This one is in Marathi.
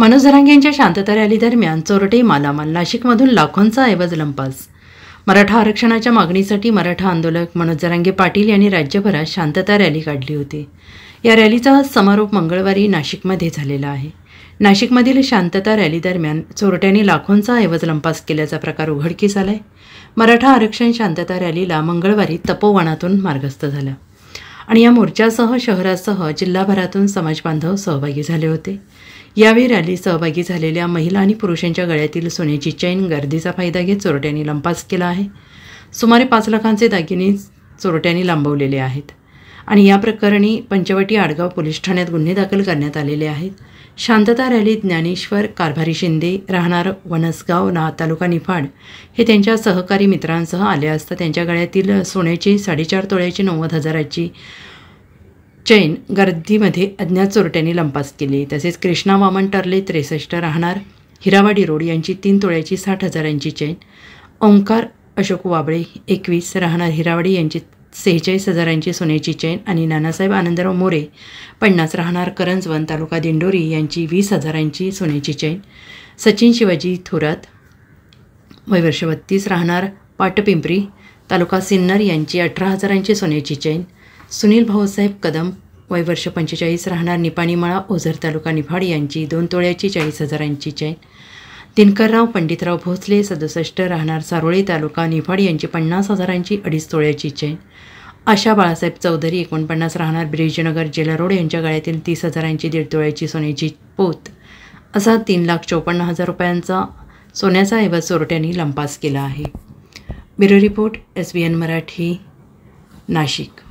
मनोज धरांगे यांच्या शांतता रॅलीदरम्यान चोरटे मालामाल नाशिकमधून लाखोंचा ऐवज लंपास मराठा आरक्षणाच्या मागणीसाठी मराठा आंदोलक मनोज जरांगे पाटील यांनी राज्यभरात शांतता रॅली काढली होती या रॅलीचा समारोप मंगळवारी नाशिकमध्ये झालेला आहे नाशिकमधील शांतता रॅलीदरम्यान चोरट्यांनी लाखोंचा ऐवज लंपास केल्याचा प्रकार उघडकीस आलाय मराठा आरक्षण शांतता रॅलीला मंगळवारी तपोवनातून मार्गस्थ झाला आणि या मोर्चासह शहरासह जिल्हाभरातून समाजबांधव सहभागी झाले होते यावेळी रॅलीत सहभागी झालेल्या महिला आणि पुरुषांच्या गळ्यातील सोन्याची चैन गर्दीचा फायदा घेत चोरट्यांनी लंपास केला आहे सुमारे पाच लाखांचे दागिने चोरट्यांनी लांबवलेले आहेत आणि या प्रकरणी पंचवटी आडगाव पोलीस ठाण्यात गुन्हे दाखल करण्यात आलेले आहेत शांतता रॅलीत ज्ञानेश्वर कारभारी शिंदे राहणार वनसगाव ना तालुका निफाड हे त्यांच्या सहकारी मित्रांसह आले असता त्यांच्या गळ्यातील सोन्याची साडेचार तोळ्याची नव्वद हजाराची चैन गर्दीमध्ये अज्ञात चोरट्यांनी लंपास केली तसेच कृष्णा वामन टर्ले त्रेसष्ट राहणार हिरावाडी रोड यांची तीन तोळ्याची साठ हजारांची चैन ओंकार अशोक वाबळे एकवीस राहणार हिरावाडी यांची सेहेचाळीस हजारांची सोन्याची चैन आणि नानासाहेब आनंदराव मोरे पन्नास राहणार करंजवन तालुका दिंडोरी यांची वीस हजारांची सोन्याची चैन सचिन शिवाजी थोरात वयवर्ष बत्तीस राहणार पाटपिंपरी तालुका सिन्नर यांची अठरा हजारांची सोन्याची चैन सुनील भाऊसाहेब कदम वय वर्ष पंचेचाळीस राहणार निपाणीमाळा ओझर तालुका निफाड यांची दोन तोळ्याची चाळीस हजारांची चैन दिनकरराव पंडितराव भोसले सदुसष्ट राहणार सारोळी तालुका निफाड यांची पन्नास हजारांची अडीच तोळ्याची चैन आशा बाळासाहेब चौधरी एकोणपन्नास राहणार ब्रिजनगर जिल्हा रोड यांच्या गाळ्यातील तीस हजारांची दीड तोळ्याची सोन्याची पोत असा तीन लाख चौपन्न हजार रुपयांचा सोन्याचा ऐवज चोरट्यांनी लंपास केला आहे bureau report S B N Marathi Nashik